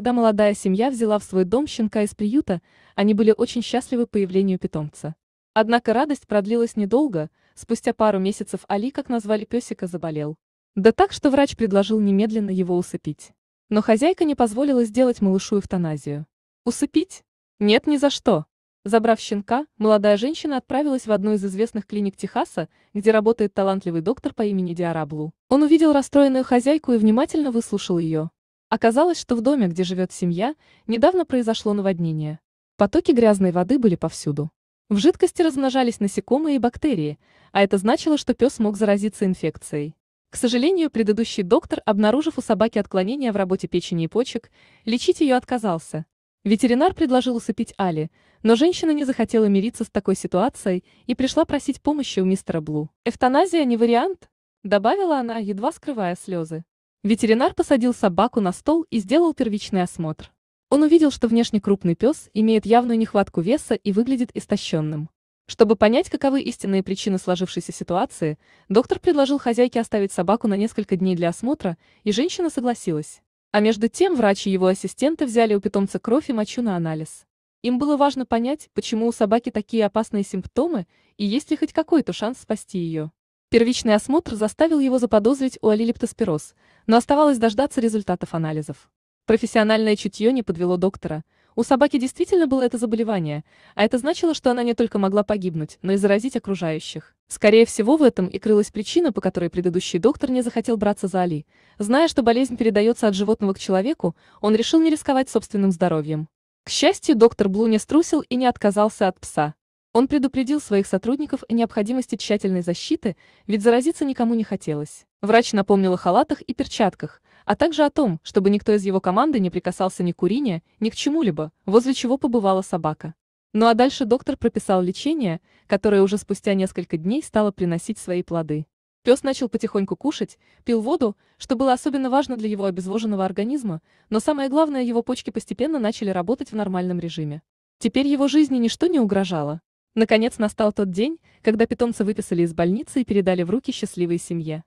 Когда молодая семья взяла в свой дом щенка из приюта, они были очень счастливы появлению питомца. Однако радость продлилась недолго, спустя пару месяцев Али, как назвали песика, заболел. Да так, что врач предложил немедленно его усыпить. Но хозяйка не позволила сделать малышу эвтаназию. Усыпить? Нет, ни за что. Забрав щенка, молодая женщина отправилась в одну из известных клиник Техаса, где работает талантливый доктор по имени Диараблу. Он увидел расстроенную хозяйку и внимательно выслушал ее. Оказалось, что в доме, где живет семья, недавно произошло наводнение. Потоки грязной воды были повсюду. В жидкости размножались насекомые и бактерии, а это значило, что пес мог заразиться инфекцией. К сожалению, предыдущий доктор, обнаружив у собаки отклонения в работе печени и почек, лечить ее отказался. Ветеринар предложил усыпить Али, но женщина не захотела мириться с такой ситуацией и пришла просить помощи у мистера Блу. «Эвтаназия не вариант», — добавила она, едва скрывая слезы. Ветеринар посадил собаку на стол и сделал первичный осмотр. Он увидел, что внешне крупный пес имеет явную нехватку веса и выглядит истощенным. Чтобы понять, каковы истинные причины сложившейся ситуации, доктор предложил хозяйке оставить собаку на несколько дней для осмотра, и женщина согласилась. А между тем врач и его ассистенты взяли у питомца кровь и мочу на анализ. Им было важно понять, почему у собаки такие опасные симптомы и есть ли хоть какой-то шанс спасти ее. Первичный осмотр заставил его заподозрить у алилептоспироз, но оставалось дождаться результатов анализов. Профессиональное чутье не подвело доктора. У собаки действительно было это заболевание, а это значило, что она не только могла погибнуть, но и заразить окружающих. Скорее всего, в этом и крылась причина, по которой предыдущий доктор не захотел браться за Али. Зная, что болезнь передается от животного к человеку, он решил не рисковать собственным здоровьем. К счастью, доктор Блу не струсил и не отказался от пса. Он предупредил своих сотрудников о необходимости тщательной защиты, ведь заразиться никому не хотелось. Врач напомнил о халатах и перчатках, а также о том, чтобы никто из его команды не прикасался ни к урине, ни к чему-либо, возле чего побывала собака. Ну а дальше доктор прописал лечение, которое уже спустя несколько дней стало приносить свои плоды. Пес начал потихоньку кушать, пил воду, что было особенно важно для его обезвоженного организма, но самое главное, его почки постепенно начали работать в нормальном режиме. Теперь его жизни ничто не угрожало. Наконец настал тот день, когда питомца выписали из больницы и передали в руки счастливой семье.